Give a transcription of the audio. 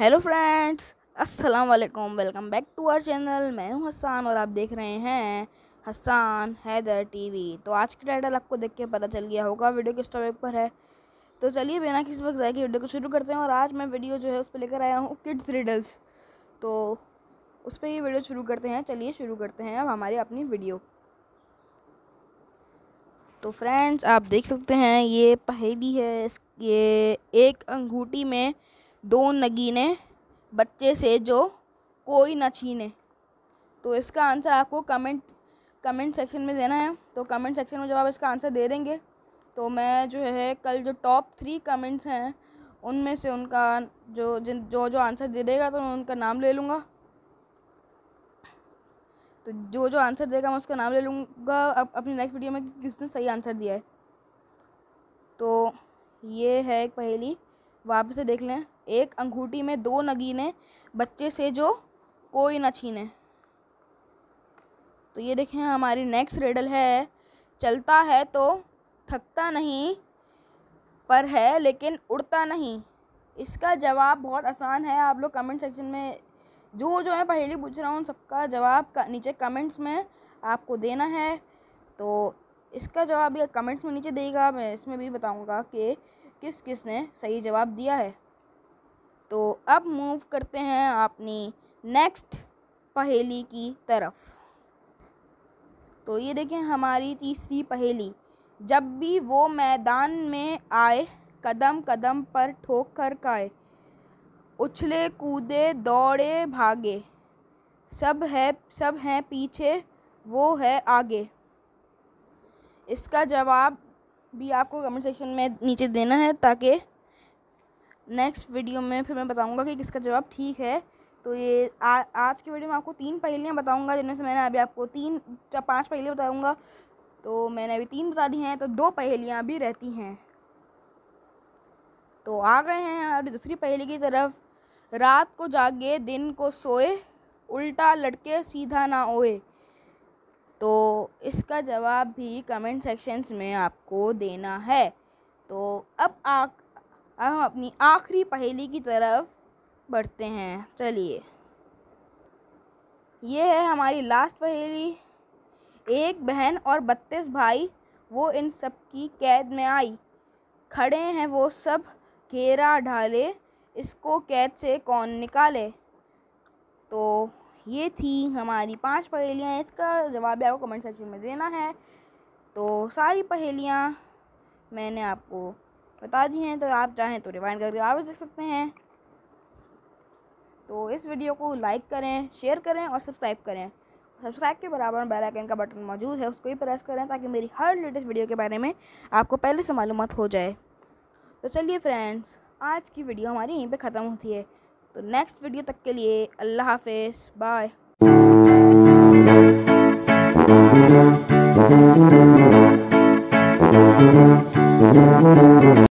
hello friends अस्सलाम वालेकुम welcome back to our channel मैं हूं हसान और आप देख रहे हैं हसान हैदर टीवी तो आज की टाइटल आपको देख के पता चल गया होगा वीडियो किस टॉपिक पर है तो चलिए बिना किसी वक्त जाए कि वीडियो को शुरू करते हैं और आज मैं वीडियो जो है उस पर लेकर आया हूँ किड्स रिडल्स तो उस पर ये वीडियो शुरू करते हैं चलिए शुरू करते हैं अब हमारी अपनी वीडियो तो फ्रेंड्स आप देख सकते हैं ये पहेली है ये एक अंगूठी में दो नगीने बच्चे से जो कोई न छीने तो इसका आंसर आपको कमेंट कमेंट सेक्शन में देना है तो कमेंट सेक्शन में जब आप इसका आंसर दे देंगे तो मैं जो है कल जो टॉप थ्री कमेंट्स हैं उनमें से उनका जो जिन जो जो आंसर दे देगा तो मैं उनका नाम ले लूँगा तो जो जो आंसर देगा मैं उसका नाम ले लूँगा अब अपनी नेक्स्ट वीडियो में किसने सही आंसर दिया है तो ये है एक पहेली वापस से देख लें एक अंगूठी में दो नगीने बच्चे से जो कोई न छीने तो ये देखें हमारी नेक्स्ट रेडल है चलता है तो थकता नहीं पर है लेकिन उड़ता नहीं इसका जवाब बहुत आसान है आप लोग कमेंट सेक्शन में जो जो मैं पहले पूछ रहा हूँ सबका जवाब का नीचे कमेंट्स में आपको देना है तो इसका जवाब ये कमेंट्स में नीचे देगा मैं इसमें भी बताऊँगा कि किस किस ने सही जवाब दिया है तो अब मूव करते हैं अपनी नेक्स्ट पहेली की तरफ तो ये देखें हमारी तीसरी पहेली जब भी वो मैदान में आए कदम कदम पर ठोक कर काए उछले कूदे दौड़े भागे सब है सब हैं पीछे वो है आगे इसका जवाब भी आपको कमेंट सेक्शन में नीचे देना है ताकि नेक्स्ट वीडियो में फिर मैं बताऊंगा कि किसका जवाब ठीक है तो ये आ, आज की वीडियो में आपको तीन पहेलियाँ बताऊंगा जिनमें से मैंने अभी आपको तीन या पाँच पहेलियाँ बताऊंगा तो मैंने अभी तीन बता दी हैं तो दो पहेलियाँ अभी रहती हैं तो आ गए हैं और दूसरी पहेली की तरफ रात को जागे दिन को सोए उल्टा लड़के सीधा ना ओए तो इसका जवाब भी कमेंट सेक्शंस में आपको देना है तो अब आ अब हम अपनी आखिरी पहेली की तरफ बढ़ते हैं चलिए यह है हमारी लास्ट पहेली एक बहन और बत्तीस भाई वो इन सब की कैद में आई खड़े हैं वो सब घेरा ढाले इसको कैद से कौन निकाले तो ये थी हमारी पांच पहेलियाँ इसका जवाब आपको कमेंट सेक्शन में देना है तो सारी पहेलियाँ मैंने आपको बता दी हैं तो आप चाहें तो रिवाइंड करके वापस देख सकते हैं तो इस वीडियो को लाइक करें शेयर करें और सब्सक्राइब करें सब्सक्राइब के बराबर बेल आइकन का बटन मौजूद है उसको ही प्रेस करें ताकि मेरी हर लेटेस्ट वीडियो के बारे में आपको पहले से मालूम हो जाए तो चलिए फ्रेंड्स आज की वीडियो हमारी यहीं पे ख़त्म होती है तो नेक्स्ट वीडियो तक के लिए अल्लाह हाफिज़ बाय